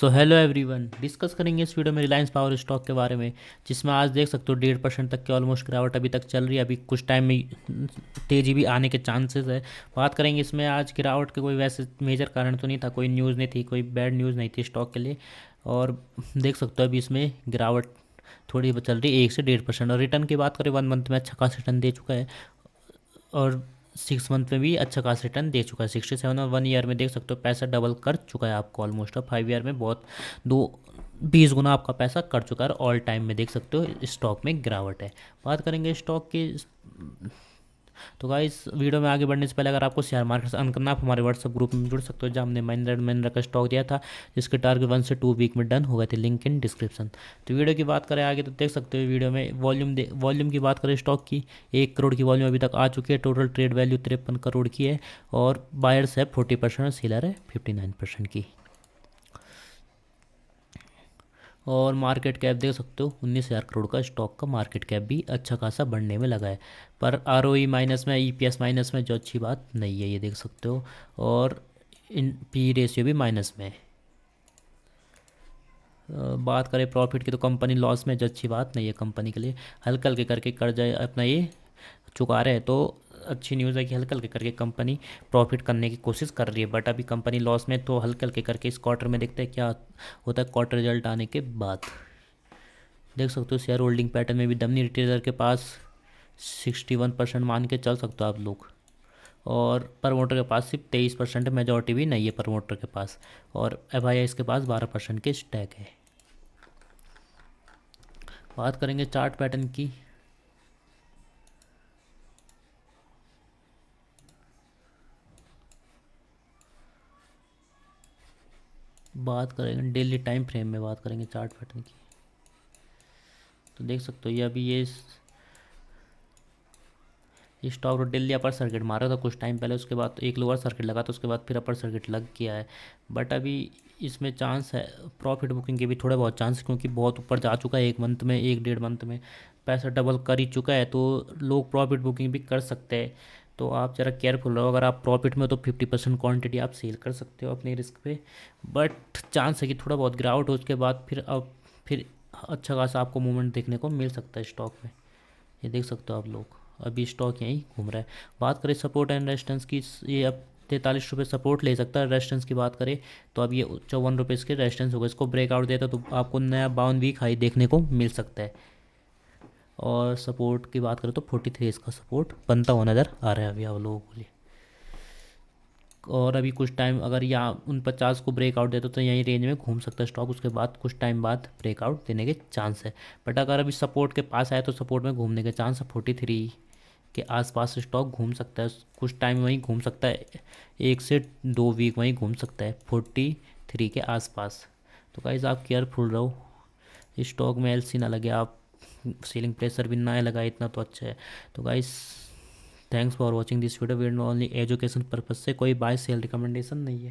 so hello everyone discuss करेंगे इस video में रिलायंस पावर स्टॉक के बारे में जिसमें आज देख सकते हो डेढ़ परसेंट तक के ऑलमोस्ट गिरावट अभी तक चल रही है अभी कुछ टाइम में तेजी भी आने के चांसेस है बात करेंगे इसमें आज गिरावट के कोई वैसे मेजर कारण तो नहीं था कोई न्यूज़ नहीं थी कोई बैड न्यूज़ नहीं थी स्टॉक के लिए और देख सकते हो अभी इसमें गिरावट थोड़ी चल रही है एक से डेढ़ परसेंट और रिटर्न की बात करें वन मंथ में अच्छा खास रिटर्न दे चुका है और सिक्स मंथ में भी अच्छा खास रिटर्न दे चुका है सिक्सटी सेवन और वन ईयर में देख सकते हो पैसा डबल कर चुका है आपको ऑलमोस्ट और फाइव ईयर में बहुत दो बीस गुना आपका पैसा कर चुका है ऑल टाइम में देख सकते हो स्टॉक में गिरावट है बात करेंगे स्टॉक की तो इस वीडियो में आगे बढ़ने से पहले अगर आपको शेयर मार्केट से अन करना आप हमारे व्हाट्सअप ग्रुप में जुड़ सकते हो जहाँ हमने महिंद्रा एंड महिंद्रा का स्टॉक दिया था जिसके टारगेट वन से टू वीक में डन हो गए थे लिंक इन डिस्क्रिप्शन तो वीडियो की बात करें आगे तो देख सकते हो वीडियो में वॉल्यूम वॉल्यूम की बात करें स्टॉक की एक करोड़ की वॉल्यूम अभी तक आ चुकी है टोटल ट्रेड वैल्यू तिरपन करोड़ की है और बायर्स है फोर्टी परसेंट सेलर है फिफ्टी नाइन परसेंट की और मार्केट कैप देख सकते हो उन्नीस हज़ार करोड़ का स्टॉक का मार्केट कैप भी अच्छा खासा बढ़ने में लगा है पर आर माइनस e में ई e माइनस में जो अच्छी बात नहीं है ये देख सकते हो और इन पी रेशियो e भी माइनस में है बात करें प्रॉफिट की तो कंपनी लॉस में जो अच्छी बात नहीं है कंपनी के लिए हल्का हल्के करके कर्जा अपना ये चुका रहे तो अच्छी न्यूज़ है कि हल्के हल्के करके कंपनी प्रॉफिट करने की कोशिश कर रही है बट अभी कंपनी लॉस में तो हल्के हल्के करके इस क्वार्टर में देखते हैं क्या होता है क्वार्टर रिजल्ट आने के बाद देख सकते हो शेयर होल्डिंग पैटर्न में भी दमनी रिटेलर के पास सिक्सटी वन परसेंट मान के चल सकते हो आप लोग और प्रमोटर के पास सिर्फ तेईस परसेंट मेजोरिटी भी नहीं है प्रमोटर के पास और एफ आई के पास बारह परसेंट के स्टैक है बात करेंगे चार्ट पैटर्न की बात करेंगे डेली टाइम फ्रेम में बात करेंगे चार्ट पैटर्न की तो देख सकते हो ये अभी ये ये स्टॉक रोड डेली अपर सर्किट मारा था कुछ टाइम पहले उसके बाद एक लोअर सर्किट लगा था उसके बाद फिर अपर सर्किट लग गया है बट अभी इसमें चांस है प्रॉफिट बुकिंग के भी थोड़े बहुत चांस क्योंकि बहुत ऊपर जा चुका है एक मंथ में एक डेढ़ मंथ में पैसा डबल कर ही चुका है तो लोग प्रॉफिट बुकिंग भी कर सकते हैं तो आप ज़रा केयरफुल रहो अगर आप प्रॉफिट में तो फिफ्टी परसेंट क्वान्टिटी आप सेल कर सकते हो अपने रिस्क पे बट चांस है कि थोड़ा बहुत गिरावट हो उसके बाद फिर अब फिर अच्छा खासा आपको मूवमेंट देखने को मिल सकता है स्टॉक में ये देख सकते हो आप लोग अभी स्टॉक यहीं घूम रहा है बात करें सपोर्ट एंड रेजिस्टेंस की ये अब तैंतालीस रुपये सपोर्ट ले सकता है रेजिस्टेंस की बात करें तो अब ये चौवन रुपये इसके रेजिस्टेंस होगा इसको ब्रेकआउट देता तो आपको नया बाउन वीक हाई देखने को मिल सकता है और सपोर्ट की बात करें तो फोर्टी थ्री इसका सपोर्ट बनता हुआ नज़र आ रहा है अभी आप लोगों के लिए और अभी कुछ टाइम अगर यहाँ उन पचास को ब्रेकआउट देते तो यहीं रेंज में घूम सकता है स्टॉक उसके बाद कुछ टाइम बाद ब्रेकआउट देने के चांस है बट अगर अभी सपोर्ट के पास आए तो सपोर्ट में घूमने के चांस फोर्टी थ्री के आसपास स्टॉक घूम सकता है कुछ टाइम वहीं घूम सकता है एक से दो वीक वहीं घूम सकता है फोर्टी थ्री के आसपास तो गाइज़ आप केयरफुल रहो स्टॉक में एल सी ना लगे आप सीलिंग प्रेशर भी ना लगा इतना तो अच्छा है तो guys thanks for watching this video video only education purpose से कोई बाय सेल रिकमेंडेशन नहीं है